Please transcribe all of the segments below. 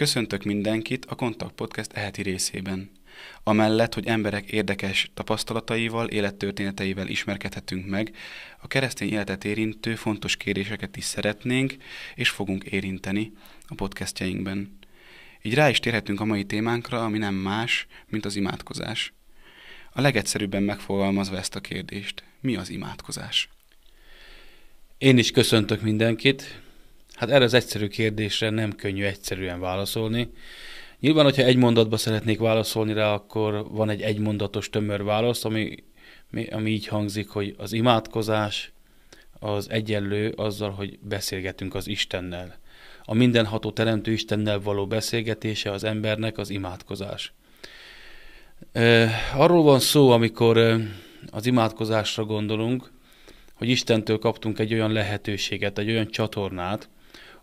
Köszöntök mindenkit a Kontakt Podcast eheti részében. Amellett, hogy emberek érdekes tapasztalataival, élettörténeteivel ismerkedhetünk meg, a keresztény életet érintő fontos kérdéseket is szeretnénk és fogunk érinteni a podcastjainkban. Így rá is térhetünk a mai témánkra, ami nem más, mint az imádkozás. A legegyszerűbben megfogalmazva ezt a kérdést, mi az imádkozás? Én is köszöntök mindenkit, Hát erre az egyszerű kérdésre nem könnyű egyszerűen válaszolni. Nyilván, hogyha egy mondatba szeretnék válaszolni rá, akkor van egy egymondatos tömör válasz, ami, ami így hangzik, hogy az imádkozás az egyenlő azzal, hogy beszélgetünk az Istennel. A mindenható teremtő Istennel való beszélgetése az embernek az imádkozás. Arról van szó, amikor az imádkozásra gondolunk, hogy Istentől kaptunk egy olyan lehetőséget, egy olyan csatornát,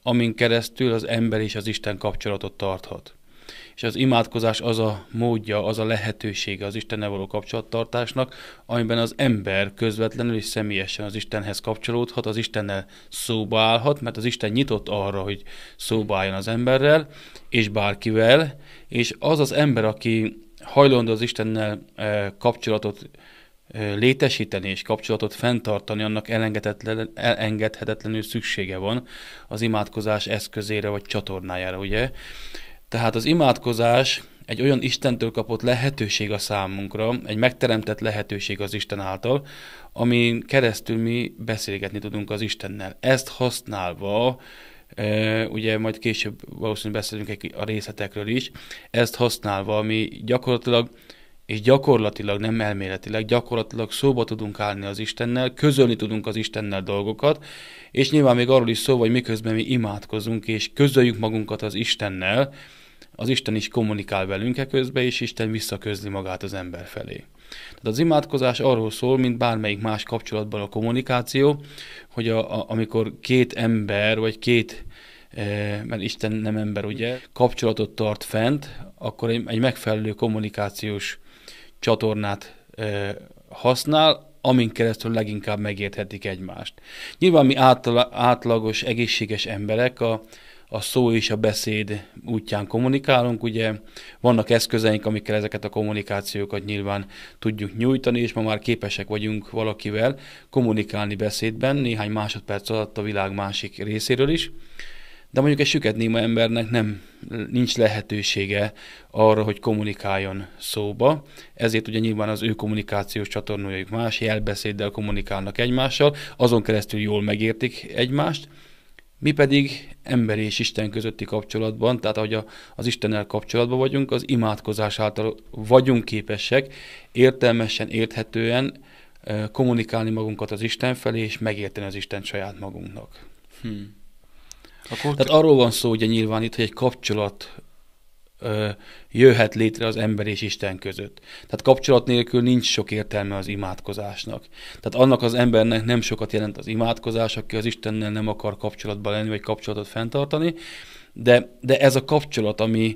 amin keresztül az ember és az Isten kapcsolatot tarthat. És az imádkozás az a módja, az a lehetősége az Istennel való kapcsolattartásnak, amiben az ember közvetlenül és személyesen az Istenhez kapcsolódhat, az Istennel szóba állhat, mert az Isten nyitott arra, hogy szóba álljon az emberrel, és bárkivel, és az az ember, aki hajlandó az Istennel eh, kapcsolatot létesíteni és kapcsolatot fenntartani, annak elengedhetetlenül szüksége van az imádkozás eszközére vagy csatornájára, ugye? Tehát az imádkozás egy olyan Istentől kapott lehetőség a számunkra, egy megteremtett lehetőség az Isten által, amin keresztül mi beszélgetni tudunk az Istennel. Ezt használva, ugye majd később valószínűleg beszélünk a részletekről is, ezt használva mi gyakorlatilag és gyakorlatilag, nem elméletileg, gyakorlatilag szóba tudunk állni az Istennel, közölni tudunk az Istennel dolgokat, és nyilván még arról is szó, hogy miközben mi imádkozunk, és közöljük magunkat az Istennel, az Isten is kommunikál velünk e közben, és Isten visszaközli magát az ember felé. Tehát az imádkozás arról szól, mint bármelyik más kapcsolatban a kommunikáció, hogy a, a, amikor két ember, vagy két mert Isten nem ember, ugye, kapcsolatot tart fent, akkor egy megfelelő kommunikációs csatornát használ, amin keresztül leginkább megérthetik egymást. Nyilván mi átlagos, egészséges emberek a, a szó és a beszéd útján kommunikálunk, ugye vannak eszközeink, amikkel ezeket a kommunikációkat nyilván tudjuk nyújtani, és ma már képesek vagyunk valakivel kommunikálni beszédben néhány másodperc alatt a világ másik részéről is de mondjuk egy süket néma embernek nem, nincs lehetősége arra, hogy kommunikáljon szóba, ezért ugye nyilván az ő kommunikációs csatornájuk más, jelbeszéddel kommunikálnak egymással, azon keresztül jól megértik egymást, mi pedig ember és Isten közötti kapcsolatban, tehát ahogy a, az Istennel kapcsolatban vagyunk, az imádkozás által vagyunk képesek értelmesen, érthetően eh, kommunikálni magunkat az Isten felé, és megérteni az Isten saját magunknak. Hmm. Akkor Tehát arról van szó ugye nyilván itt, hogy egy kapcsolat ö, jöhet létre az ember és Isten között. Tehát kapcsolat nélkül nincs sok értelme az imádkozásnak. Tehát annak az embernek nem sokat jelent az imádkozás, aki az Istennel nem akar kapcsolatban lenni, vagy kapcsolatot fenntartani, de, de ez a kapcsolat, ami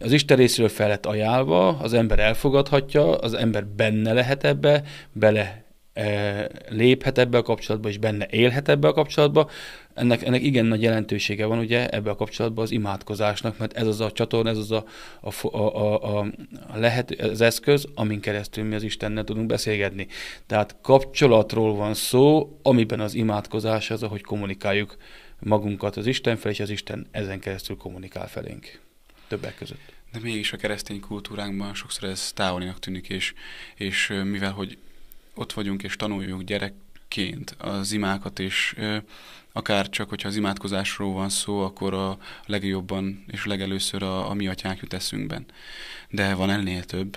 az Isten részéről fel lett ajánlva, az ember elfogadhatja, az ember benne lehet ebbe, bele Eh, léphet ebbe a kapcsolatba, és benne élhet ebbe a kapcsolatba. Ennek, ennek igen nagy jelentősége van ugye ebbe a kapcsolatban az imádkozásnak, mert ez az a csatorna, ez az a, a, a, a lehet, az eszköz, amin keresztül mi az Istennel tudunk beszélgetni. Tehát kapcsolatról van szó, amiben az imádkozás az, ahogy kommunikáljuk magunkat az Isten felé, és az Isten ezen keresztül kommunikál felénk. Többek között. De mégis a keresztény kultúránkban sokszor ez távolinak tűnik, és, és mivel hogy ott vagyunk és tanuljuk gyerekként az imákat, és akár csak, hogyha az imádkozásról van szó, akkor a legjobban és legelőször a, a mi atyánk jut eszünkben. De van ennél több.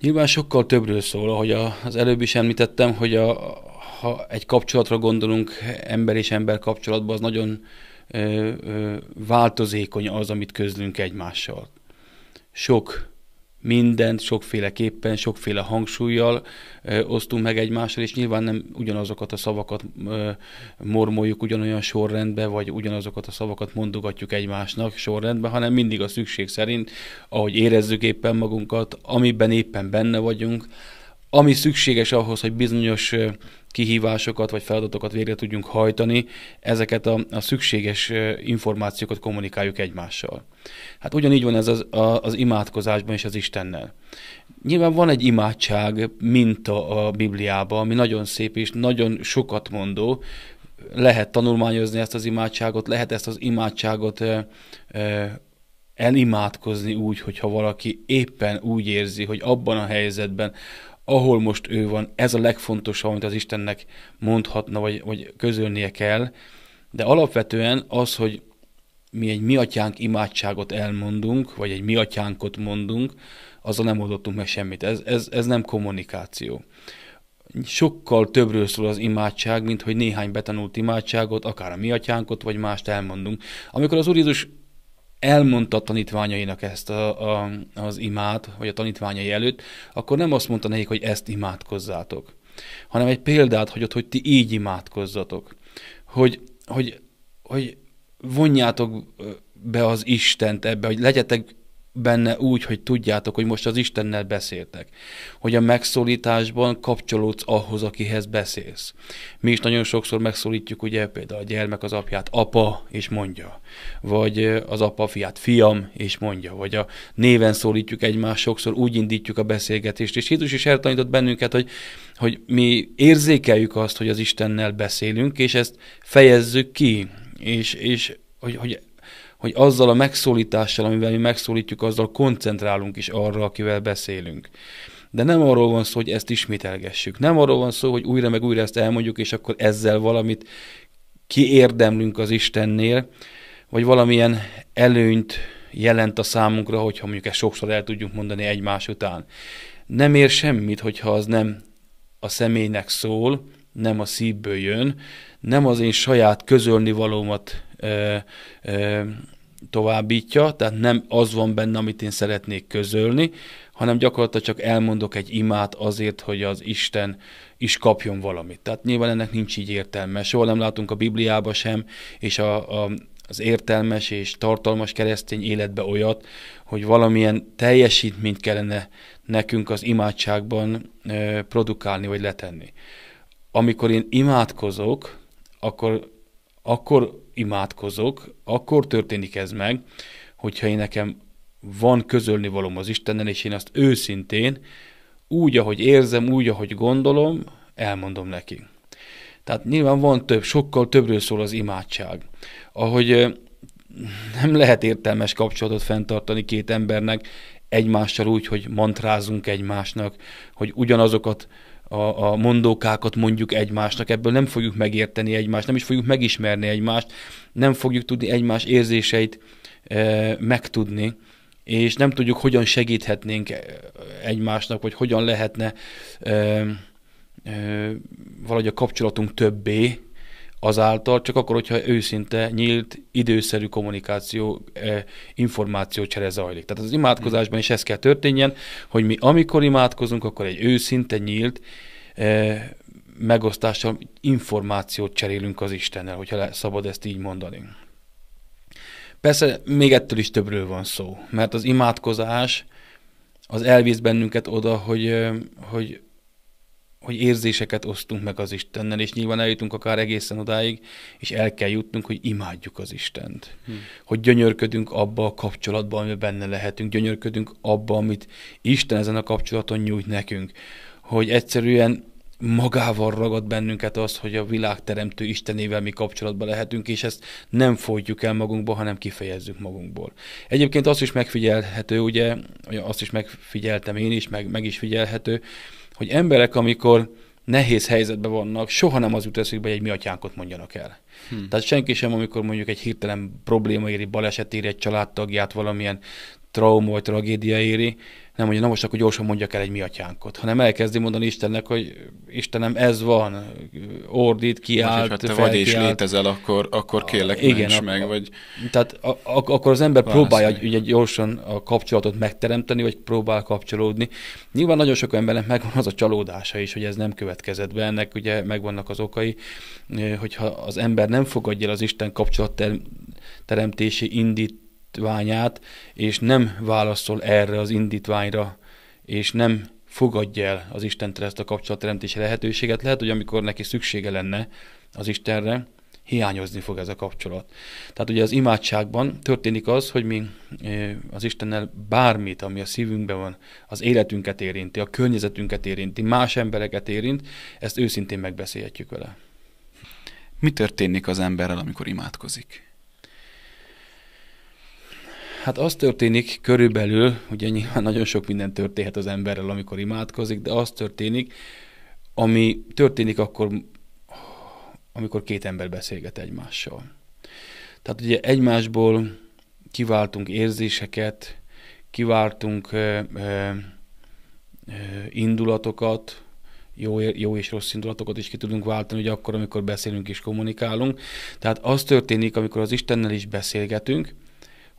Nyilván sokkal többről szól, ahogy az előbb is említettem, hogy a, ha egy kapcsolatra gondolunk, ember és ember kapcsolatban, az nagyon ö, ö, változékony az, amit közlünk egymással. Sok mindent sokféleképpen, sokféle hangsúlyjal ö, osztunk meg egymással, és nyilván nem ugyanazokat a szavakat ö, mormoljuk ugyanolyan sorrendbe, vagy ugyanazokat a szavakat mondogatjuk egymásnak sorrendbe, hanem mindig a szükség szerint, ahogy érezzük éppen magunkat, amiben éppen benne vagyunk, ami szükséges ahhoz, hogy bizonyos kihívásokat vagy feladatokat végre tudjunk hajtani, ezeket a, a szükséges információkat kommunikáljuk egymással. Hát ugyanígy van ez az, az imádkozásban és az Istennel. Nyilván van egy imádság minta a Bibliában, ami nagyon szép és nagyon sokat mondó, lehet tanulmányozni ezt az imádságot, lehet ezt az imádságot elimádkozni úgy, hogyha valaki éppen úgy érzi, hogy abban a helyzetben, ahol most ő van, ez a legfontosabb, amit az Istennek mondhatna, vagy, vagy közölnie kell. De alapvetően az, hogy mi egy mi atyánk imádságot elmondunk, vagy egy mi atyánkot mondunk, azzal nem oldottunk meg semmit. Ez, ez, ez nem kommunikáció. Sokkal többről szól az imádság, mint hogy néhány betanult imádságot, akár a mi atyánkot, vagy mást elmondunk. Amikor az Úr Jézus elmondta a tanítványainak ezt a, a, az imát, vagy a tanítványai előtt, akkor nem azt mondta nekik, hogy ezt imádkozzátok, hanem egy példát hagyott, hogy ti így imádkozzatok, hogy, hogy, hogy vonjátok be az Istent ebbe, hogy legyetek benne úgy, hogy tudjátok, hogy most az Istennel beszéltek. Hogy a megszólításban kapcsolódsz ahhoz, akihez beszélsz. Mi is nagyon sokszor megszólítjuk, ugye például a gyermek az apját apa, és mondja. Vagy az apa fiát fiam, és mondja. Vagy a néven szólítjuk egymást, sokszor úgy indítjuk a beszélgetést. És Jézus is eltanított bennünket, hogy, hogy mi érzékeljük azt, hogy az Istennel beszélünk, és ezt fejezzük ki. És, és hogy, hogy hogy azzal a megszólítással, amivel mi megszólítjuk, azzal koncentrálunk is arra, akivel beszélünk. De nem arról van szó, hogy ezt ismételgessük. Nem arról van szó, hogy újra meg újra ezt elmondjuk, és akkor ezzel valamit kiérdemlünk az Istennél, vagy valamilyen előnyt jelent a számunkra, hogyha mondjuk ezt sokszor el tudjuk mondani egymás után. Nem ér semmit, hogyha az nem a személynek szól, nem a szívből jön, nem az én saját közölni valómat ö, ö, továbbítja, tehát nem az van benne, amit én szeretnék közölni, hanem gyakorlatilag csak elmondok egy imát azért, hogy az Isten is kapjon valamit. Tehát nyilván ennek nincs így értelme. Soha nem látunk a Bibliába sem, és a, a, az értelmes és tartalmas keresztény életbe olyat, hogy valamilyen teljesítményt kellene nekünk az imádságban ö, produkálni vagy letenni. Amikor én imádkozok, akkor, akkor imádkozok, akkor történik ez meg, hogyha én nekem van közölni valóm az Istennel, és én azt őszintén, úgy, ahogy érzem, úgy, ahogy gondolom, elmondom neki. Tehát nyilván van több, sokkal többről szól az imádság. Ahogy nem lehet értelmes kapcsolatot fenntartani két embernek egymással úgy, hogy mantrázunk egymásnak, hogy ugyanazokat a, a mondókákat mondjuk egymásnak, ebből nem fogjuk megérteni egymást, nem is fogjuk megismerni egymást, nem fogjuk tudni egymás érzéseit e, megtudni, és nem tudjuk, hogyan segíthetnénk e, egymásnak, vagy hogyan lehetne e, e, valahogy a kapcsolatunk többé, azáltal, csak akkor, hogyha őszinte, nyílt, időszerű kommunikáció, eh, információcsere zajlik. Tehát az imádkozásban is ez kell történjen, hogy mi amikor imádkozunk, akkor egy őszinte, nyílt eh, megosztással információt cserélünk az Istennel, hogyha szabad ezt így mondani. Persze még ettől is többről van szó, mert az imádkozás az elvisz bennünket oda, hogy, eh, hogy hogy érzéseket osztunk meg az Istennel, és nyilván eljutunk akár egészen odáig, és el kell jutnunk, hogy imádjuk az Istent. Hmm. Hogy gyönyörködünk abba a kapcsolatban, amiben benne lehetünk, gyönyörködünk abba, amit Isten ezen a kapcsolaton nyújt nekünk. Hogy egyszerűen magával ragad bennünket az, hogy a világ teremtő Istenével mi kapcsolatban lehetünk, és ezt nem fogjuk el magunkba, hanem kifejezzük magunkból. Egyébként azt is megfigyelhető, ugye, azt is megfigyeltem én is, meg, meg is figyelhető, hogy emberek, amikor nehéz helyzetben vannak, soha nem az be, hogy egy mi atyánkot mondjanak el. Hmm. Tehát senki sem, amikor mondjuk egy hirtelen probléma éri, baleset éri egy családtagját, valamilyen trauma vagy tragédia éri, nem mondja, na most akkor gyorsan mondjak el egy mi atyánkot, hanem elkezdi mondani Istennek, hogy Istenem, ez van, ordít, kiállt, Vagyis, hát te vagy és létezel, akkor, akkor kérlek, igen, ments meg, vagy... Tehát a, a, akkor az ember Válaszolj. próbálja ugye, gyorsan a kapcsolatot megteremteni, vagy próbál kapcsolódni. Nyilván nagyon sok embernek megvan az a csalódása is, hogy ez nem következett be, ennek ugye megvannak az okai, eh, hogyha az ember nem fogadja el az Isten kapcsolat teremtési indít indítványát, és nem válaszol erre az indítványra, és nem fogadja el az Istentől ezt a kapcsolatteremtési lehetőséget. Lehet, hogy amikor neki szüksége lenne az Istenre, hiányozni fog ez a kapcsolat. Tehát ugye az imádságban történik az, hogy mi az Istennel bármit, ami a szívünkben van, az életünket érinti, a környezetünket érinti, más embereket érint, ezt őszintén megbeszélhetjük vele. Mi történik az emberrel, amikor imádkozik? Hát az történik körülbelül, ugye nyilván nagyon sok minden történhet az emberrel, amikor imádkozik, de az történik, ami történik akkor, amikor két ember beszélget egymással. Tehát ugye egymásból kiváltunk érzéseket, kiváltunk ö, ö, indulatokat, jó, jó és rossz indulatokat is ki tudunk váltani, ugye akkor, amikor beszélünk és kommunikálunk. Tehát az történik, amikor az Istennel is beszélgetünk,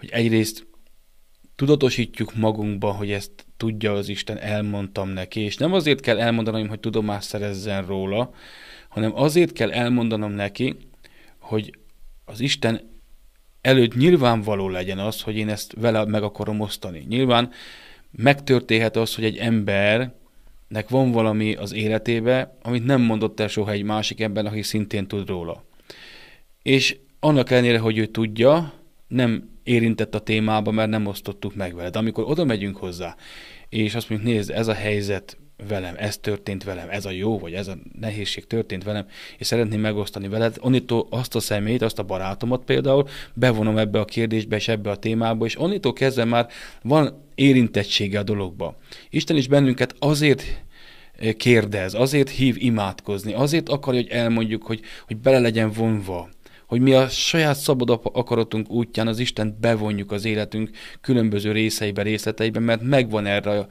hogy egyrészt tudatosítjuk magunkba, hogy ezt tudja az Isten, elmondtam neki, és nem azért kell elmondanom, hogy tudomást szerezzen róla, hanem azért kell elmondanom neki, hogy az Isten előtt nyilvánvaló legyen az, hogy én ezt vele meg akarom osztani. Nyilván megtörténhet az, hogy egy embernek van valami az életébe, amit nem mondott el soha egy másik ember, aki szintén tud róla. És annak ellenére, hogy ő tudja, nem érintett a témába, mert nem osztottuk meg veled. Amikor oda megyünk hozzá, és azt mondjuk, nézd, ez a helyzet velem, ez történt velem, ez a jó, vagy ez a nehézség történt velem, és szeretném megosztani veled, onnitól azt a szemét, azt a barátomat például bevonom ebbe a kérdésbe és ebbe a témába, és onnitól kezdve már van érintettsége a dologba. Isten is bennünket azért eh, kérdez, azért hív imádkozni, azért akarja, hogy elmondjuk, hogy, hogy bele legyen vonva hogy mi a saját szabad akaratunk útján az Istent bevonjuk az életünk különböző részeibe, részleteiben, mert megvan erre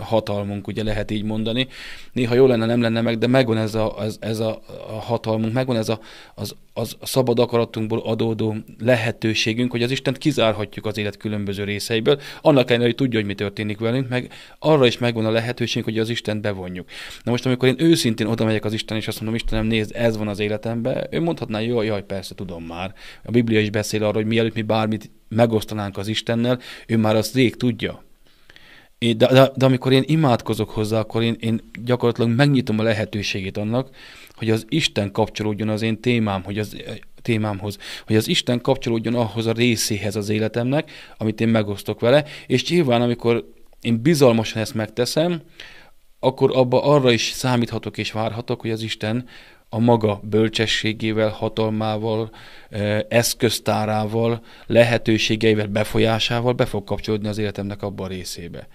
hatalmunk, ugye lehet így mondani. Néha jó lenne, nem lenne meg, de megvan ez a, ez, ez a, hatalmunk, megvan ez a, az, az szabad akaratunkból adódó lehetőségünk, hogy az Istent kizárhatjuk az élet különböző részeiből, annak ellenére, hogy tudja, hogy mi történik velünk, meg arra is megvan a lehetőségünk, hogy az Istent bevonjuk. Na most, amikor én őszintén oda megyek az Isten, és azt mondom, Istenem, nézd, ez van az életemben, ő mondhatná, jó, jaj, persze, tudom már. A Biblia is beszél arról, hogy mielőtt mi bármit megosztanánk az Istennel, ő már azt rég tudja de, de, de amikor én imádkozok hozzá, akkor én, én gyakorlatilag megnyitom a lehetőségét annak, hogy az Isten kapcsolódjon az én témám, hogy az eh, témámhoz, hogy az Isten kapcsolódjon ahhoz a részéhez az életemnek, amit én megosztok vele, és nyilván, amikor én bizalmasan ezt megteszem, akkor abba arra is számíthatok és várhatok, hogy az Isten a maga bölcsességével, hatalmával, e, eszköztárával, lehetőségeivel, befolyásával be fog kapcsolódni az életemnek abban a részébe.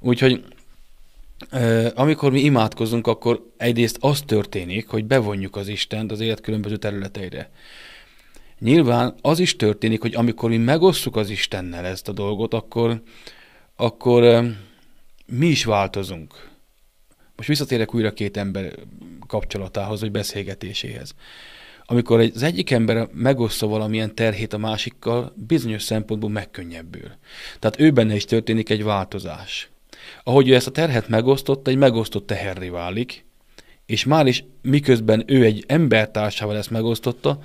Úgyhogy e, amikor mi imádkozunk, akkor egyrészt az történik, hogy bevonjuk az Istent az élet különböző területeire. Nyilván az is történik, hogy amikor mi megosszuk az Istennel ezt a dolgot, akkor, akkor e, mi is változunk. Most visszatérek újra két ember kapcsolatához, vagy beszélgetéséhez. Amikor az egyik ember megosztja valamilyen terhét a másikkal, bizonyos szempontból megkönnyebbül. Tehát ő benne is történik egy változás. Ahogy ő ezt a terhet megosztotta, egy megosztott teherré válik, és már is miközben ő egy embertársával ezt megosztotta,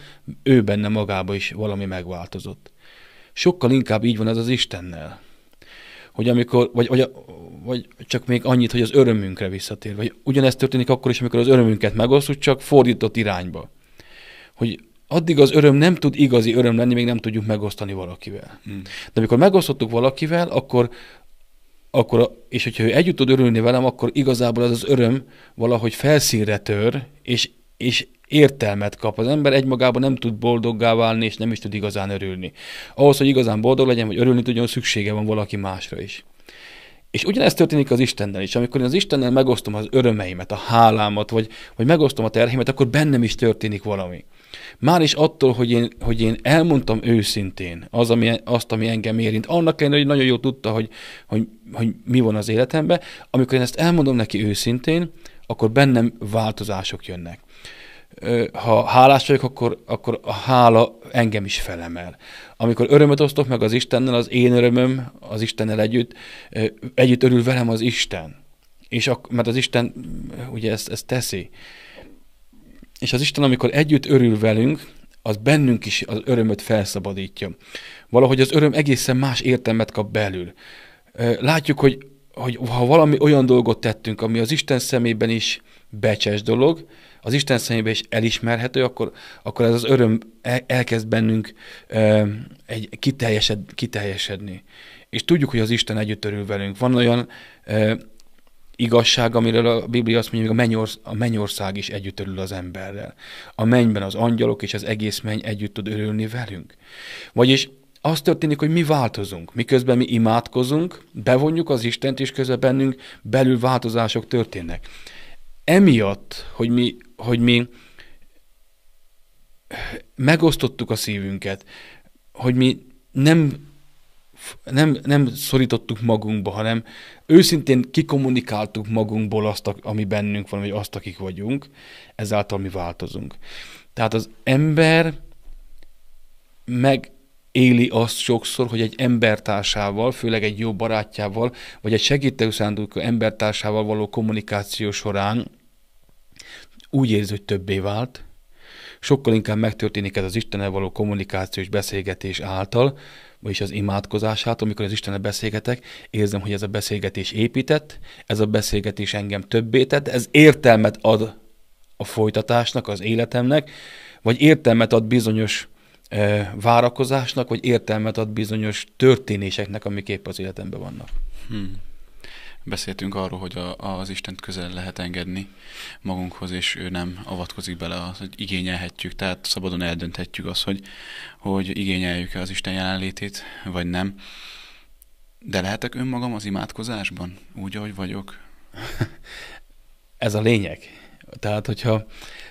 ő benne magába is valami megváltozott. Sokkal inkább így van ez az Istennel hogy amikor, vagy, vagy, vagy csak még annyit, hogy az örömünkre visszatér, vagy ugyanezt történik akkor is, amikor az örömünket megosztjuk, csak fordított irányba. Hogy addig az öröm nem tud igazi öröm lenni, még nem tudjuk megosztani valakivel. Hmm. De amikor megosztottuk valakivel, akkor, akkor és hogyha ő együtt tud örülni velem, akkor igazából az az öröm valahogy felszínre tör, és, és értelmet kap. Az ember egymagában nem tud boldoggá válni, és nem is tud igazán örülni. Ahhoz, hogy igazán boldog legyen, vagy örülni tudjon, szüksége van valaki másra is. És ugyanezt történik az Istennel is. Amikor én az Istennel megosztom az örömeimet, a hálámat, vagy, vagy megosztom a terhémet, akkor bennem is történik valami. Már is attól, hogy én, hogy én elmondtam őszintén az, ami, azt, ami engem érint, annak ellenére, hogy nagyon jól tudta, hogy, hogy, hogy mi van az életemben, amikor én ezt elmondom neki őszintén, akkor bennem változások jönnek ha hálás vagyok, akkor, akkor a hála engem is felemel. Amikor örömet osztok meg az Istennel, az én örömöm az Istennel együtt, együtt örül velem az Isten. És ak- mert az Isten ugye ezt, ezt teszi. És az Isten, amikor együtt örül velünk, az bennünk is az örömöt felszabadítja. Valahogy az öröm egészen más értelmet kap belül. Látjuk, hogy, hogy ha valami olyan dolgot tettünk, ami az Isten szemében is becses dolog, az Isten szemébe is elismerhető, akkor, akkor ez az öröm e, elkezd bennünk ö, egy kiteljesed, kiteljesedni. És tudjuk, hogy az Isten együtt örül velünk. Van olyan ö, igazság, amiről a Biblia azt mondja, hogy a, mennyország, a mennyország is együtt örül az emberrel. A mennyben az angyalok és az egész menny együtt tud örülni velünk. Vagyis az történik, hogy mi változunk. Miközben mi imádkozunk, bevonjuk az Istent, és közben bennünk belül változások történnek. Emiatt, hogy mi hogy mi megosztottuk a szívünket, hogy mi nem, nem, nem szorítottuk magunkba, hanem őszintén kikommunikáltuk magunkból azt, ami bennünk van, vagy azt, akik vagyunk, ezáltal mi változunk. Tehát az ember megéli azt sokszor, hogy egy embertársával, főleg egy jó barátjával, vagy egy segítő szándékú embertársával való kommunikáció során úgy érzi, hogy többé vált, sokkal inkább megtörténik ez az Istennel való kommunikáció és beszélgetés által, vagyis az imádkozás által, amikor az Istennel beszélgetek, érzem, hogy ez a beszélgetés épített, ez a beszélgetés engem többé tett, ez értelmet ad a folytatásnak, az életemnek, vagy értelmet ad bizonyos e, várakozásnak, vagy értelmet ad bizonyos történéseknek, amik épp az életemben vannak. Hmm beszéltünk arról, hogy a, az Istent közel lehet engedni magunkhoz, és ő nem avatkozik bele az, hogy igényelhetjük, tehát szabadon eldönthetjük azt, hogy, hogy igényeljük-e az Isten jelenlétét, vagy nem. De lehetek önmagam az imádkozásban, úgy, ahogy vagyok? Ez a lényeg. Tehát, hogyha,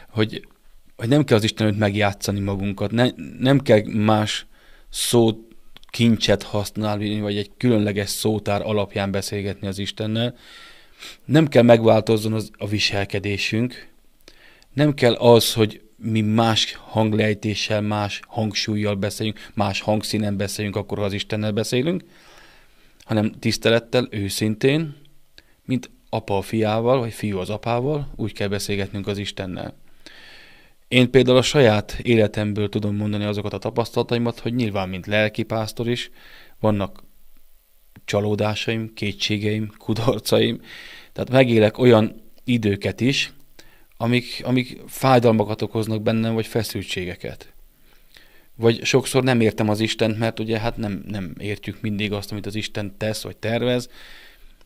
hogy, hogy nem kell az Istenőt megjátszani magunkat, ne, nem kell más szót kincset használni, vagy egy különleges szótár alapján beszélgetni az Istennel. Nem kell megváltozzon az, a viselkedésünk, nem kell az, hogy mi más hanglejtéssel, más hangsúlyjal beszéljünk, más hangszínen beszéljünk, akkor az Istennel beszélünk, hanem tisztelettel, őszintén, mint apa a fiával, vagy fiú az apával, úgy kell beszélgetnünk az Istennel. Én például a saját életemből tudom mondani azokat a tapasztalataimat, hogy nyilván, mint lelkipásztor is, vannak csalódásaim, kétségeim, kudarcaim, tehát megélek olyan időket is, amik, amik fájdalmakat okoznak bennem, vagy feszültségeket. Vagy sokszor nem értem az Istent, mert ugye hát nem, nem értjük mindig azt, amit az Isten tesz, vagy tervez,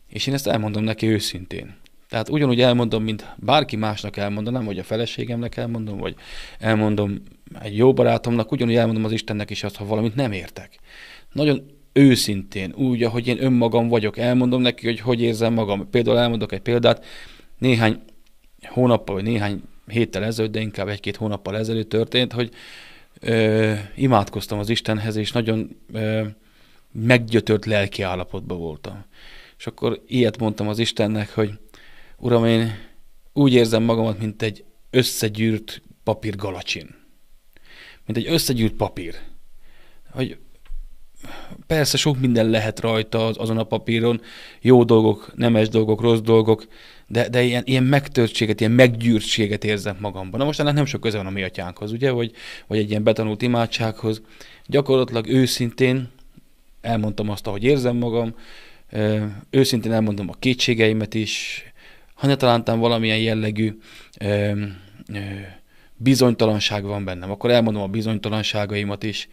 és én ezt elmondom neki őszintén. Tehát ugyanúgy elmondom, mint bárki másnak elmondanám, vagy a feleségemnek elmondom, vagy elmondom egy jó barátomnak, ugyanúgy elmondom az Istennek is azt, ha valamit nem értek. Nagyon őszintén, úgy, ahogy én önmagam vagyok, elmondom neki, hogy hogy érzem magam. Például elmondok egy példát, néhány hónappal, vagy néhány héttel ezelőtt, de inkább egy-két hónappal ezelőtt történt, hogy ö, imádkoztam az Istenhez, és nagyon ö, meggyötört lelki állapotban voltam. És akkor ilyet mondtam az Istennek, hogy Uram, én úgy érzem magamat, mint egy összegyűrt papír galacsin. Mint egy összegyűrt papír. Hogy persze sok minden lehet rajta az, azon a papíron, jó dolgok, nemes dolgok, rossz dolgok, de, de ilyen, ilyen megtörtséget, ilyen meggyűrtséget érzem magamban. Na most ennek nem sok köze van a mi atyánkhoz, ugye, vagy, vagy egy ilyen betanult imádsághoz. Gyakorlatilag őszintén elmondtam azt, ahogy érzem magam, őszintén elmondom a kétségeimet is, hanem talán valamilyen jellegű ö, ö, bizonytalanság van bennem. Akkor elmondom a bizonytalanságaimat is.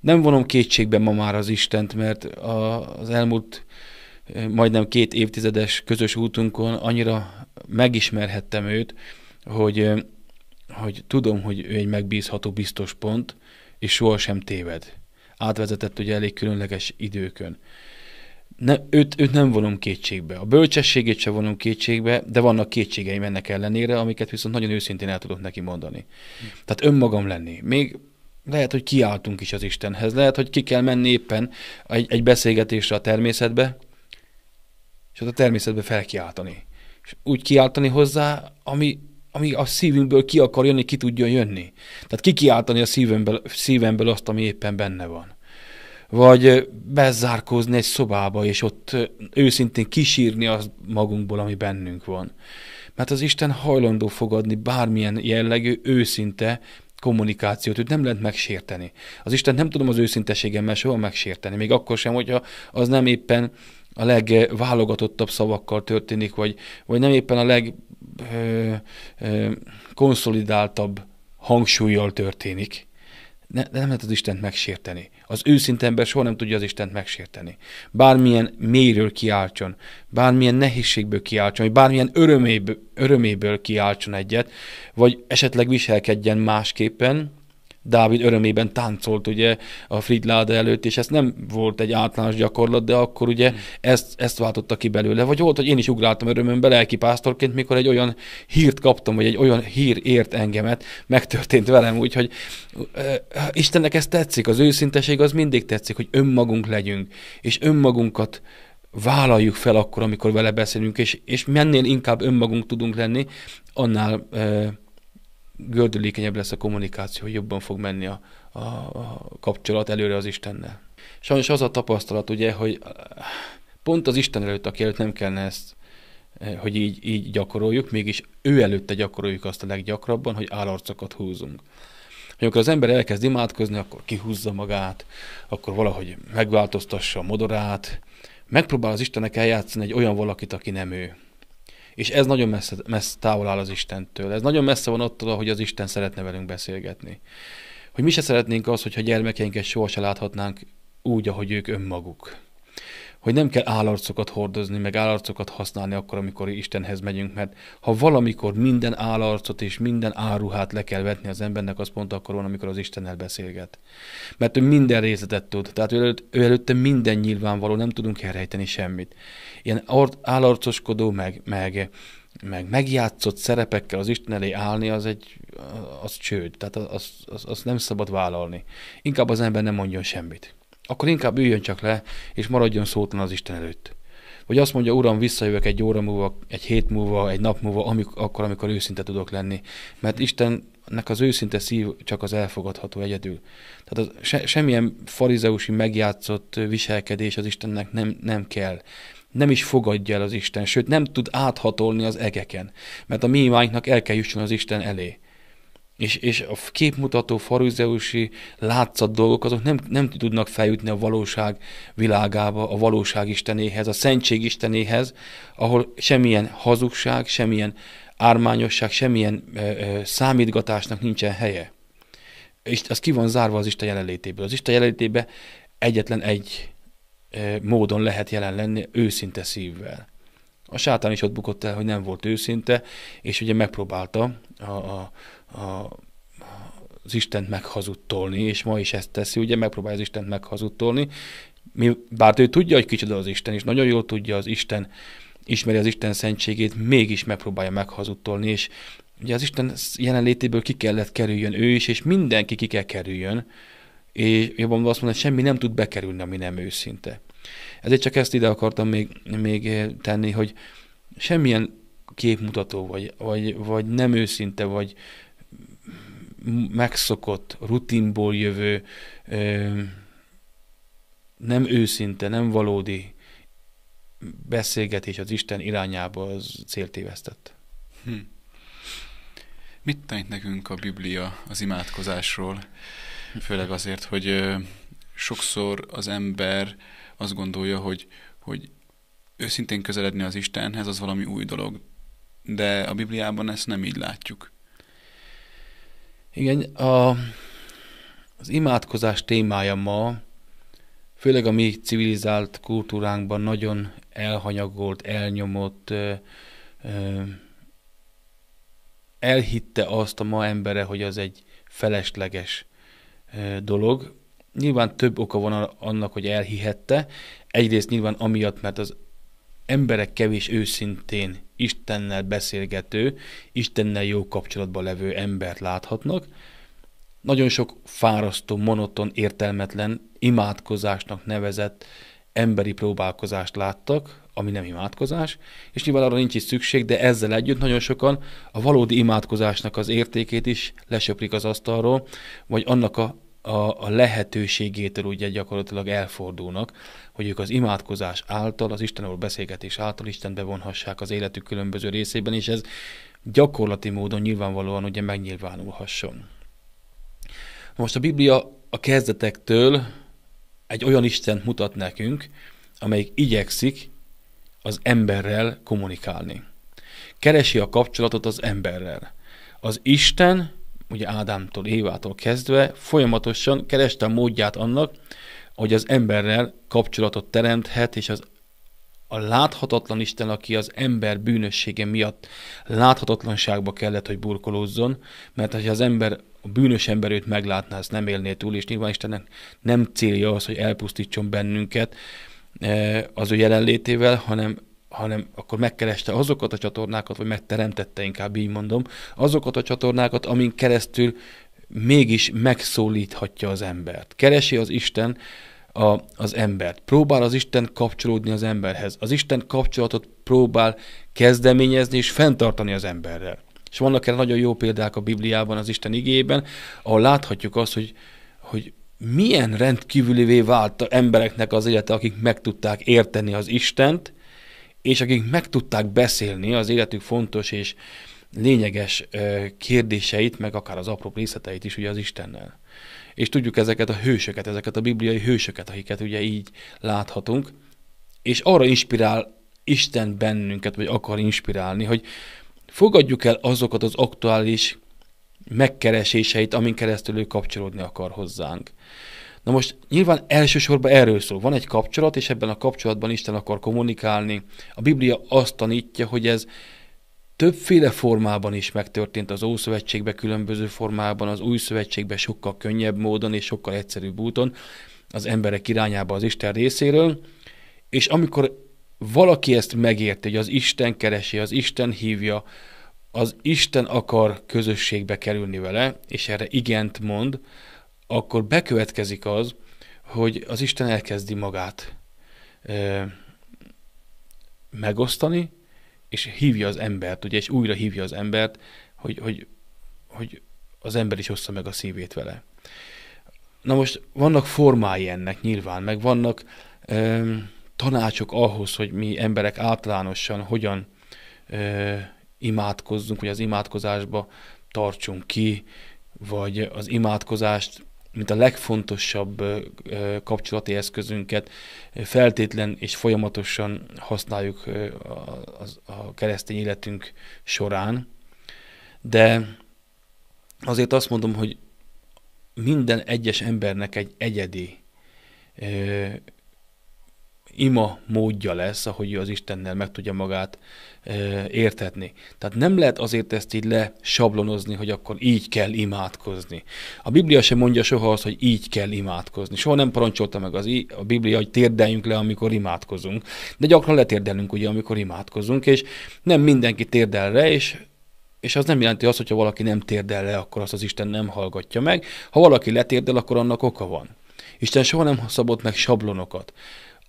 Nem vonom kétségbe ma már az Istent, mert a, az elmúlt majdnem két évtizedes közös útunkon annyira megismerhettem őt, hogy, hogy tudom, hogy ő egy megbízható biztos pont, és sohasem téved. Átvezetett ugye elég különleges időkön ne, őt, őt nem vonom kétségbe. A bölcsességét sem vonom kétségbe, de vannak kétségeim ennek ellenére, amiket viszont nagyon őszintén el tudok neki mondani. Tehát önmagam lenni. Még lehet, hogy kiáltunk is az Istenhez, lehet, hogy ki kell menni éppen egy, egy beszélgetésre a természetbe, és ott a természetbe felkiáltani. És úgy kiáltani hozzá, ami, ami a szívünkből ki akar jönni, ki tudjon jönni. Tehát kikiáltani a szívemből, szívemből azt, ami éppen benne van vagy bezárkózni egy szobába, és ott őszintén kisírni az magunkból, ami bennünk van. Mert az Isten hajlandó fogadni bármilyen jellegű, őszinte kommunikációt, őt nem lehet megsérteni. Az Isten nem tudom az őszinteségemmel soha megsérteni, még akkor sem, hogyha az nem éppen a legválogatottabb szavakkal történik, vagy, vagy nem éppen a legkonszolidáltabb hangsúlyjal történik. Ne, de nem lehet az Istent megsérteni. Az őszinte ember soha nem tudja az Istent megsérteni. Bármilyen mélyről kiáltson, bármilyen nehézségből kiáltson, vagy bármilyen öröméből, öröméből kiáltson egyet, vagy esetleg viselkedjen másképpen, Dávid örömében táncolt ugye a Fridláda előtt, és ez nem volt egy általános gyakorlat, de akkor ugye mm. ezt, ezt váltotta ki belőle. Vagy volt, hogy én is ugráltam örömömbe pásztorként, mikor egy olyan hírt kaptam, vagy egy olyan hír ért engemet, megtörtént velem, úgyhogy uh, Istennek ez tetszik, az őszinteség az mindig tetszik, hogy önmagunk legyünk, és önmagunkat vállaljuk fel akkor, amikor vele beszélünk, és, és mennél inkább önmagunk tudunk lenni, annál uh, gördülékenyebb lesz a kommunikáció, hogy jobban fog menni a, a, a kapcsolat előre az Istennel. Sajnos az a tapasztalat, ugye, hogy pont az Isten előtt, aki előtt nem kellene ezt, eh, hogy így, így gyakoroljuk, mégis ő előtte gyakoroljuk azt a leggyakrabban, hogy állarcokat húzunk. Hogy amikor az ember elkezd imádkozni, akkor kihúzza magát, akkor valahogy megváltoztassa a modorát, megpróbál az Istenek eljátszani egy olyan valakit, aki nem ő. És ez nagyon messze, messze távol áll az Istentől. Ez nagyon messze van attól, hogy az Isten szeretne velünk beszélgetni. Hogy mi se szeretnénk az, hogyha gyermekeinket sohasem láthatnánk úgy, ahogy ők önmaguk hogy nem kell állarcokat hordozni, meg állarcokat használni akkor, amikor Istenhez megyünk, mert ha valamikor minden állarcot és minden áruhát le kell vetni az embernek, az pont akkor van, amikor az Istennel beszélget. Mert ő minden részletet tud, tehát ő, előtt, ő előtte minden nyilvánvaló, nem tudunk elrejteni semmit. Ilyen állarcoskodó, meg, meg meg megjátszott szerepekkel az Isten elé állni, az egy, az csőd. Tehát azt az, az nem szabad vállalni. Inkább az ember nem mondjon semmit akkor inkább üljön csak le, és maradjon szótlan az Isten előtt. Vagy azt mondja, Uram, visszajövök egy óra múlva, egy hét múlva, egy nap múlva, amik, akkor, amikor őszinte tudok lenni. Mert Istennek az őszinte szív csak az elfogadható egyedül. Tehát az, se, semmilyen farizeusi megjátszott viselkedés az Istennek nem, nem kell nem is fogadja el az Isten, sőt nem tud áthatolni az egeken, mert a mi imáinknak el kell jusson az Isten elé és, és a képmutató farizeusi látszat dolgok, azok nem, nem tudnak feljutni a valóság világába, a valóság istenéhez, a szentség istenéhez, ahol semmilyen hazugság, semmilyen ármányosság, semmilyen ö, ö, számítgatásnak nincsen helye. És az ki van zárva az Isten jelenlétéből. Az Isten jelenlétébe egyetlen egy ö, módon lehet jelen lenni, őszinte szívvel. A sátán is ott bukott el, hogy nem volt őszinte, és ugye megpróbálta a, a, az Istent meghazudtolni, és ma is ezt teszi, ugye megpróbálja az Istent meghazudtolni, mi, bár ő tudja, hogy kicsoda az Isten, és nagyon jól tudja az Isten, ismeri az Isten szentségét, mégis megpróbálja meghazudtolni, és ugye az Isten jelenlétéből ki kellett kerüljön ő is, és mindenki ki kell kerüljön, és jobban azt mondani, hogy semmi nem tud bekerülni, ami nem őszinte. Ezért csak ezt ide akartam még, még tenni, hogy semmilyen képmutató, vagy, vagy, vagy nem őszinte, vagy, megszokott, rutinból jövő, nem őszinte, nem valódi beszélgetés az Isten irányába az céltévesztett. Hm. Mit tanít nekünk a Biblia az imádkozásról? Főleg azért, hogy sokszor az ember azt gondolja, hogy, hogy őszintén közeledni az Istenhez az valami új dolog, de a Bibliában ezt nem így látjuk. Igen, a, az imádkozás témája ma, főleg a mi civilizált kultúránkban nagyon elhanyagolt, elnyomott, ö, ö, elhitte azt a ma embere, hogy az egy felesleges ö, dolog. Nyilván több oka van annak, hogy elhihette. Egyrészt nyilván amiatt, mert az emberek kevés őszintén Istennel beszélgető, Istennel jó kapcsolatban levő embert láthatnak. Nagyon sok fárasztó, monoton, értelmetlen, imádkozásnak nevezett emberi próbálkozást láttak, ami nem imádkozás, és nyilván arra nincs is szükség, de ezzel együtt nagyon sokan a valódi imádkozásnak az értékét is lesöprik az asztalról, vagy annak a a, a lehetőségétől ugye gyakorlatilag elfordulnak, hogy ők az imádkozás által, az Istenről beszélgetés által Isten bevonhassák az életük különböző részében, és ez gyakorlati módon nyilvánvalóan ugye megnyilvánulhasson. Most a Biblia a kezdetektől egy olyan Isten mutat nekünk, amelyik igyekszik az emberrel kommunikálni. Keresi a kapcsolatot az emberrel. Az Isten ugye Ádámtól, Évától kezdve folyamatosan kereste a módját annak, hogy az emberrel kapcsolatot teremthet, és az a láthatatlan Isten, aki az ember bűnössége miatt láthatatlanságba kellett, hogy burkolózzon, mert ha az ember, a bűnös ember őt meglátná, ezt nem élné túl, és nyilván Istennek nem célja az, hogy elpusztítson bennünket eh, az ő jelenlétével, hanem hanem akkor megkereste azokat a csatornákat, vagy megteremtette inkább így mondom, azokat a csatornákat, amin keresztül mégis megszólíthatja az embert. Keresi az Isten a, az embert. Próbál az Isten kapcsolódni az emberhez. Az Isten kapcsolatot próbál kezdeményezni és fenntartani az emberrel. És vannak erre nagyon jó példák a Bibliában, az Isten igében, ahol láthatjuk azt, hogy, hogy milyen rendkívülivé vált embereknek az élete, akik meg tudták érteni az Istent, és akik meg tudták beszélni az életük fontos és lényeges kérdéseit, meg akár az apró részleteit is ugye az Istennel. És tudjuk ezeket a hősöket, ezeket a bibliai hősöket, akiket ugye így láthatunk, és arra inspirál Isten bennünket, vagy akar inspirálni, hogy fogadjuk el azokat az aktuális megkereséseit, amin keresztül ő kapcsolódni akar hozzánk. Na most nyilván elsősorban erről szól. Van egy kapcsolat, és ebben a kapcsolatban Isten akar kommunikálni. A Biblia azt tanítja, hogy ez többféle formában is megtörtént az Ószövetségben, különböző formában, az Új Szövetségben sokkal könnyebb módon és sokkal egyszerűbb úton az emberek irányába az Isten részéről, és amikor valaki ezt megérti, hogy az Isten keresi, az Isten hívja, az Isten akar közösségbe kerülni vele, és erre igent mond, akkor bekövetkezik az, hogy az Isten elkezdi magát ö, megosztani, és hívja az embert, ugye, és újra hívja az embert, hogy, hogy, hogy az ember is hozza meg a szívét vele. Na most vannak formái ennek nyilván, meg vannak ö, tanácsok ahhoz, hogy mi emberek általánosan hogyan ö, imádkozzunk, hogy az imádkozásba tartsunk ki, vagy az imádkozást mint a legfontosabb kapcsolati eszközünket feltétlen és folyamatosan használjuk a keresztény életünk során. De azért azt mondom, hogy minden egyes embernek egy egyedi ima módja lesz, ahogy ő az Istennel meg tudja magát e, értetni. Tehát nem lehet azért ezt így lesablonozni, hogy akkor így kell imádkozni. A Biblia sem mondja soha azt, hogy így kell imádkozni. Soha nem parancsolta meg az, a Biblia, hogy térdeljünk le, amikor imádkozunk. De gyakran letérdelünk ugye, amikor imádkozunk, és nem mindenki térdel le, és és az nem jelenti azt, hogyha valaki nem térdel le, akkor azt az Isten nem hallgatja meg. Ha valaki letérdel, akkor annak oka van. Isten soha nem szabott meg sablonokat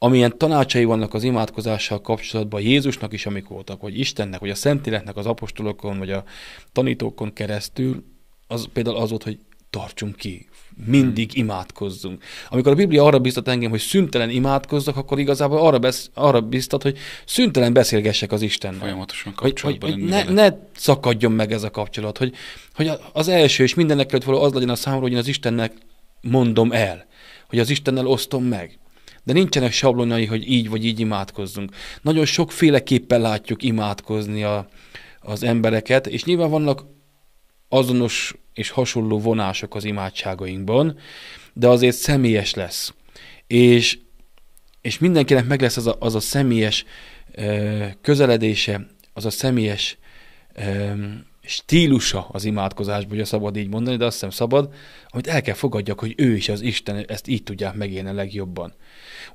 amilyen tanácsai vannak az imádkozással kapcsolatban Jézusnak is, amik voltak, vagy Istennek, vagy a Szentléleknek, az apostolokon, vagy a tanítókon keresztül, az például az volt, hogy tartsunk ki, mindig hmm. imádkozzunk. Amikor a Biblia arra biztat engem, hogy szüntelen imádkozzak, akkor igazából arra, besz, arra biztat, hogy szüntelen beszélgessek az Istennel. Folyamatosan kapcsolatban hogy, hogy, hogy ne, ne szakadjon meg ez a kapcsolat, hogy, hogy az első és mindennek előtt való az legyen a számomra, hogy én az Istennek mondom el, hogy az Istennel osztom meg de nincsenek sablonai, hogy így vagy így imádkozzunk. Nagyon sokféleképpen látjuk imádkozni a, az embereket, és nyilván vannak azonos és hasonló vonások az imádságainkban, de azért személyes lesz. És, és mindenkinek meg lesz az a, az a személyes ö, közeledése, az a személyes ö, stílusa az imádkozásban, hogy a szabad így mondani, de azt hiszem szabad, amit el kell fogadjak, hogy ő is az Isten, ezt így tudják megélni a legjobban.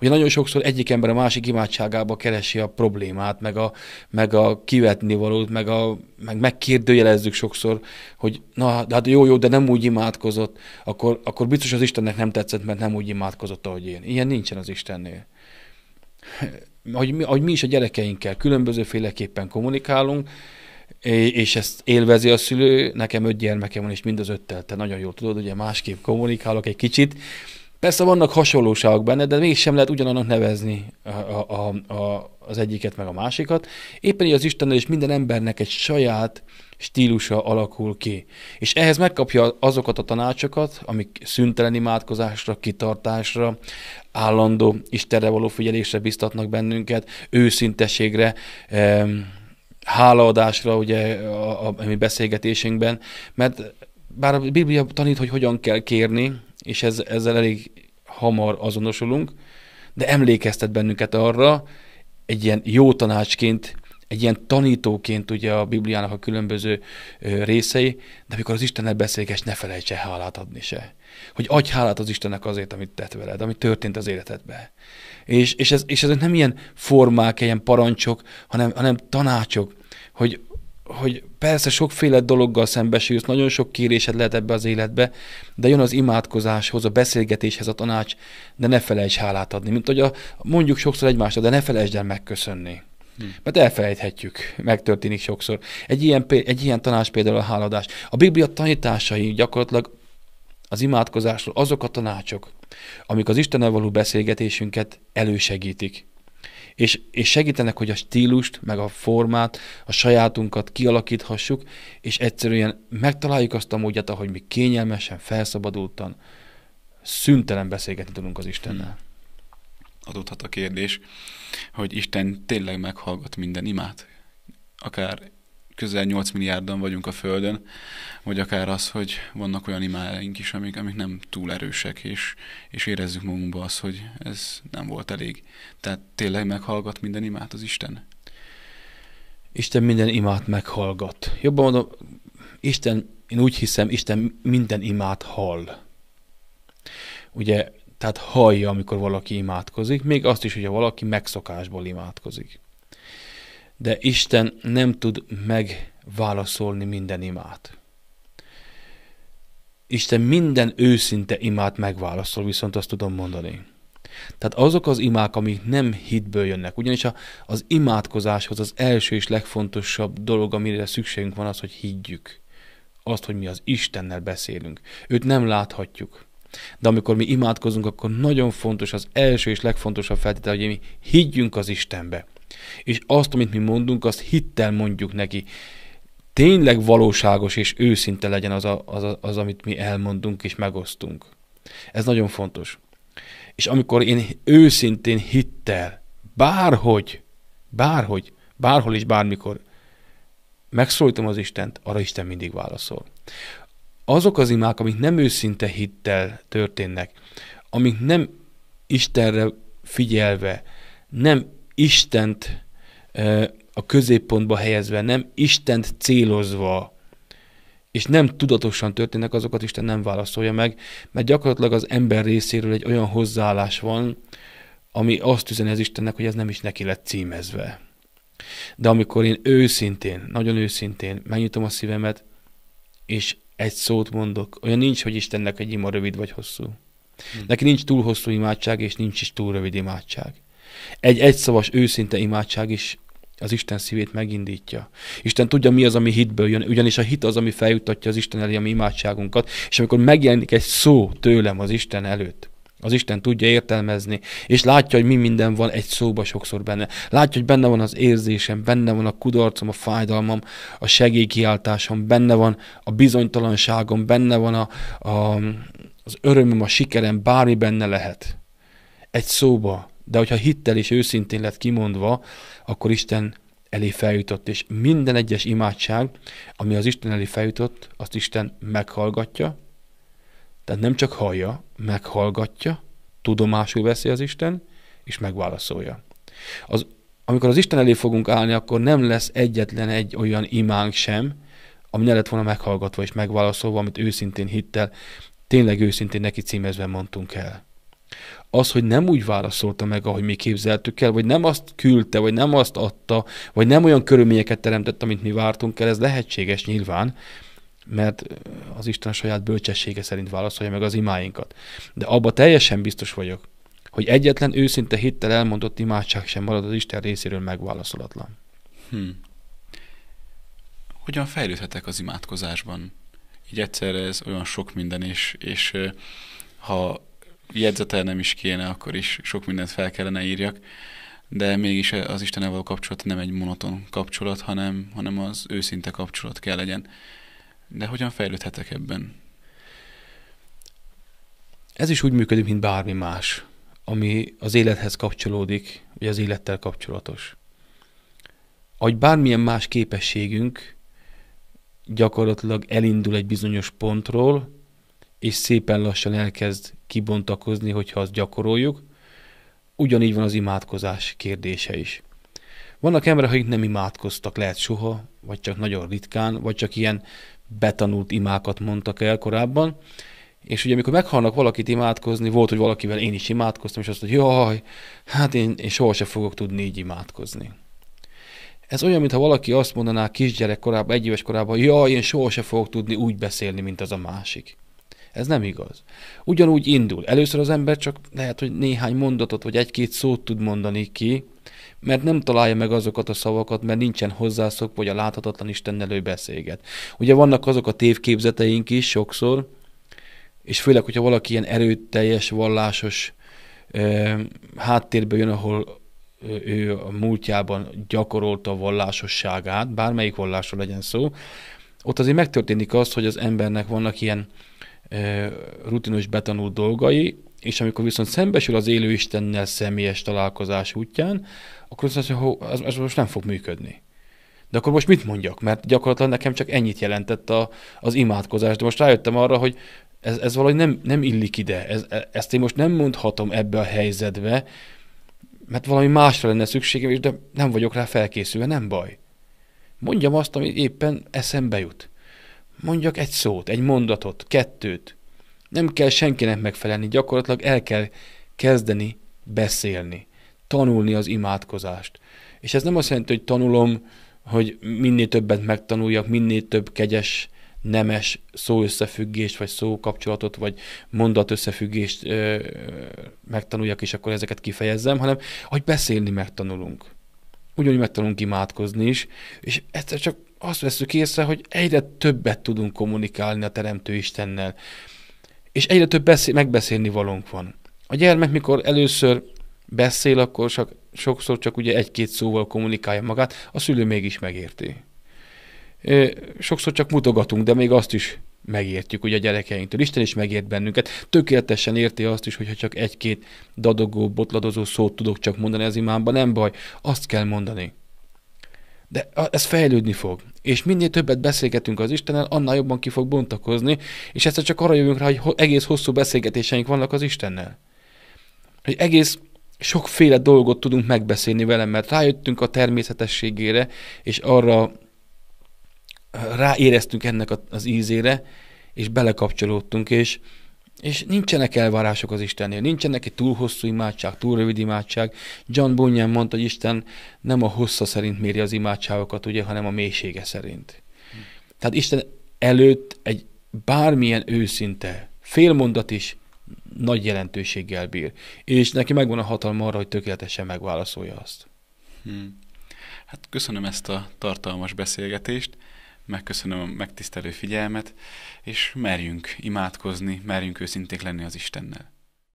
Ugye nagyon sokszor egyik ember a másik imádságába keresi a problémát, meg a, meg a kivetni valót, meg, a, meg megkérdőjelezzük sokszor, hogy na, de hát jó, jó, de nem úgy imádkozott, akkor, akkor biztos az Istennek nem tetszett, mert nem úgy imádkozott, ahogy én. Ilyen nincsen az Istennél hogy mi, ahogy mi is a gyerekeinkkel különbözőféleképpen kommunikálunk, és ezt élvezi a szülő. Nekem öt gyermekem van, és mind az öttel, te nagyon jól tudod, ugye másképp kommunikálok egy kicsit. Persze vannak hasonlóságok benne, de mégsem lehet ugyanannak nevezni a, a, a, az egyiket meg a másikat. Éppen így az Istennel és minden embernek egy saját stílusa alakul ki. És ehhez megkapja azokat a tanácsokat, amik szüntelen imádkozásra, kitartásra, állandó Istenre való figyelésre biztatnak bennünket, őszintességre hálaadásra ugye a, a, a mi beszélgetésünkben, mert bár a Biblia tanít, hogy hogyan kell kérni, és ez, ezzel elég hamar azonosulunk, de emlékeztet bennünket arra, egy ilyen jó tanácsként, egy ilyen tanítóként ugye a Bibliának a különböző részei, de amikor az Istennel beszélges, ne felejtse hálát adni se. Hogy adj hálát az Istennek azért, amit tett veled, ami történt az életedbe. És, és, ez, és ezek nem ilyen formák, ilyen parancsok, hanem, hanem tanácsok, hogy, hogy persze sokféle dologgal szembesülsz, nagyon sok kérésed lehet ebbe az életbe, de jön az imádkozáshoz, a beszélgetéshez a tanács, de ne felejts hálát adni. Mint hogy a, mondjuk sokszor egymásra, de ne felejtsd el megköszönni. Hmm. Mert elfelejthetjük, megtörténik sokszor. Egy ilyen, egy ilyen tanács például a háladás. A Biblia tanításai gyakorlatilag az imádkozásról azok a tanácsok, amik az Istennel való beszélgetésünket elősegítik. És, és segítenek, hogy a stílust, meg a formát, a sajátunkat kialakíthassuk, és egyszerűen megtaláljuk azt a módját, ahogy mi kényelmesen, felszabadultan, szüntelen beszélgetni tudunk az Istennel. Hmm. Adódhat a kérdés, hogy Isten tényleg meghallgat minden imát, akár közel 8 milliárdan vagyunk a Földön, vagy akár az, hogy vannak olyan imáink is, amik, amik nem túl erősek, és, és érezzük magunkba azt, hogy ez nem volt elég. Tehát tényleg meghallgat minden imát az Isten? Isten minden imát meghallgat. Jobban mondom, Isten, én úgy hiszem, Isten minden imát hall. Ugye, tehát hallja, amikor valaki imádkozik, még azt is, hogyha valaki megszokásból imádkozik de Isten nem tud megválaszolni minden imát. Isten minden őszinte imát megválaszol, viszont azt tudom mondani. Tehát azok az imák, amik nem hitből jönnek. Ugyanis a, az imádkozáshoz az első és legfontosabb dolog, amire szükségünk van, az, hogy higgyük. Azt, hogy mi az Istennel beszélünk. Őt nem láthatjuk. De amikor mi imádkozunk, akkor nagyon fontos az első és legfontosabb feltétel, hogy mi higgyünk az Istenbe. És azt, amit mi mondunk, azt hittel mondjuk neki. Tényleg valóságos és őszinte legyen az, a, az, a, az amit mi elmondunk és megosztunk. Ez nagyon fontos. És amikor én őszintén hittel, bárhogy, bárhogy, bárhol és bármikor megszólítom az Istent, arra Isten mindig válaszol. Azok az imák, amik nem őszinte hittel történnek, amik nem Istenre figyelve, nem Istent a középpontba helyezve, nem Istent célozva, és nem tudatosan történnek, azokat Isten nem válaszolja meg, mert gyakorlatilag az ember részéről egy olyan hozzáállás van, ami azt üzeni az Istennek, hogy ez nem is neki lett címezve. De amikor én őszintén, nagyon őszintén megnyitom a szívemet, és egy szót mondok, olyan nincs, hogy Istennek egy ima rövid vagy hosszú. Hmm. Neki nincs túl hosszú imádság, és nincs is túl rövid imádság. Egy egyszavas őszinte imádság is az Isten szívét megindítja. Isten tudja, mi az, ami hitből jön, ugyanis a hit az, ami feljutatja az Isten elé a mi imádságunkat, és amikor megjelenik egy szó tőlem az Isten előtt, az Isten tudja értelmezni, és látja, hogy mi minden van egy szóba sokszor benne. Látja, hogy benne van az érzésem, benne van a kudarcom, a fájdalmam, a segélykiáltásom, benne van a bizonytalanságom, benne van a, a, az örömöm, a sikerem, bármi benne lehet. Egy szóba de hogyha hittel és őszintén lett kimondva, akkor Isten elé feljutott, és minden egyes imádság, ami az Isten elé feljutott, azt Isten meghallgatja, tehát nem csak hallja, meghallgatja, tudomásul veszi az Isten, és megválaszolja. Az, amikor az Isten elé fogunk állni, akkor nem lesz egyetlen egy olyan imánk sem, ami ne lett volna meghallgatva és megválaszolva, amit őszintén hittel, tényleg őszintén neki címezve mondtunk el az, hogy nem úgy válaszolta meg, ahogy mi képzeltük el, vagy nem azt küldte, vagy nem azt adta, vagy nem olyan körülményeket teremtett, amit mi vártunk el, ez lehetséges nyilván, mert az Isten saját bölcsessége szerint válaszolja meg az imáinkat. De abba teljesen biztos vagyok, hogy egyetlen őszinte hittel elmondott imádság sem marad az Isten részéről megválaszolatlan. Hmm. Hogyan fejlődhetek az imádkozásban? Így egyszerre ez olyan sok minden, és, és ha nem is kéne, akkor is sok mindent fel kellene írjak, de mégis az Istennel való kapcsolat nem egy monoton kapcsolat, hanem, hanem az őszinte kapcsolat kell legyen. De hogyan fejlődhetek ebben? Ez is úgy működik, mint bármi más, ami az élethez kapcsolódik, vagy az élettel kapcsolatos. Ahogy bármilyen más képességünk gyakorlatilag elindul egy bizonyos pontról, és szépen lassan elkezd kibontakozni, hogyha azt gyakoroljuk. Ugyanígy van az imádkozás kérdése is. Vannak emberek, akik nem imádkoztak lehet soha, vagy csak nagyon ritkán, vagy csak ilyen betanult imákat mondtak el korábban, és ugye amikor meghalnak valakit imádkozni, volt, hogy valakivel én is imádkoztam, és azt mondja, hogy jaj, hát én, én soha fogok tudni így imádkozni. Ez olyan, mintha valaki azt mondaná kisgyerek korában, egy éves korában, jaj, én soha fogok tudni úgy beszélni, mint az a másik. Ez nem igaz. Ugyanúgy indul. Először az ember csak lehet, hogy néhány mondatot vagy egy-két szót tud mondani ki, mert nem találja meg azokat a szavakat, mert nincsen hozzászok, vagy a láthatatlan Istennel ő beszélget. Ugye vannak azok a tévképzeteink is sokszor, és főleg, hogyha valaki ilyen erőteljes, vallásos ö, háttérbe jön, ahol ő a múltjában gyakorolta a vallásosságát, bármelyik vallásról legyen szó, ott azért megtörténik az, hogy az embernek vannak ilyen rutinos betanult dolgai, és amikor viszont szembesül az élő Istennel személyes találkozás útján, akkor azt mondja, hogy az, ez most nem fog működni. De akkor most mit mondjak? Mert gyakorlatilag nekem csak ennyit jelentett a, az imádkozás, de most rájöttem arra, hogy ez, ez valahogy nem, nem illik ide. Ez, e, ezt én most nem mondhatom ebbe a helyzetbe, mert valami másra lenne szükségem, és de nem vagyok rá felkészülve, nem baj. Mondjam azt, ami éppen eszembe jut. Mondjak egy szót, egy mondatot, kettőt. Nem kell senkinek megfelelni, gyakorlatilag el kell kezdeni beszélni, tanulni az imádkozást. És ez nem azt jelenti, hogy tanulom, hogy minél többet megtanuljak, minél több kegyes, nemes szóösszefüggést, vagy szókapcsolatot, vagy mondatösszefüggést ö, megtanuljak, és akkor ezeket kifejezzem, hanem hogy beszélni megtanulunk. Ugyanúgy megtanulunk imádkozni is, és egyszer csak azt veszük észre, hogy egyre többet tudunk kommunikálni a Teremtő Istennel, és egyre több beszél, megbeszélni valónk van. A gyermek, mikor először beszél, akkor csak, sokszor csak ugye egy-két szóval kommunikálja magát, a szülő mégis megérti. Sokszor csak mutogatunk, de még azt is megértjük ugye a gyerekeinktől. Isten is megért bennünket. Tökéletesen érti azt is, hogyha csak egy-két dadogó, botladozó szót tudok csak mondani az imámban, nem baj, azt kell mondani. De ez fejlődni fog. És minél többet beszélgetünk az Istennel, annál jobban ki fog bontakozni, és ezt csak arra jövünk rá, hogy egész hosszú beszélgetéseink vannak az Istennel. Hogy egész sokféle dolgot tudunk megbeszélni vele, mert rájöttünk a természetességére, és arra ráéreztünk ennek az ízére, és belekapcsolódtunk, és, és nincsenek elvárások az Istennél, nincsenek egy túl hosszú imádság, túl rövid imádság. John Bunyan mondta, hogy Isten nem a hossza szerint méri az imádságokat, ugye, hanem a mélysége szerint. Hm. Tehát Isten előtt egy bármilyen őszinte félmondat is nagy jelentőséggel bír. És neki megvan a hatalma arra, hogy tökéletesen megválaszolja azt. Hm. Hát köszönöm ezt a tartalmas beszélgetést megköszönöm a megtisztelő figyelmet, és merjünk imádkozni, merjünk őszinték lenni az Istennel.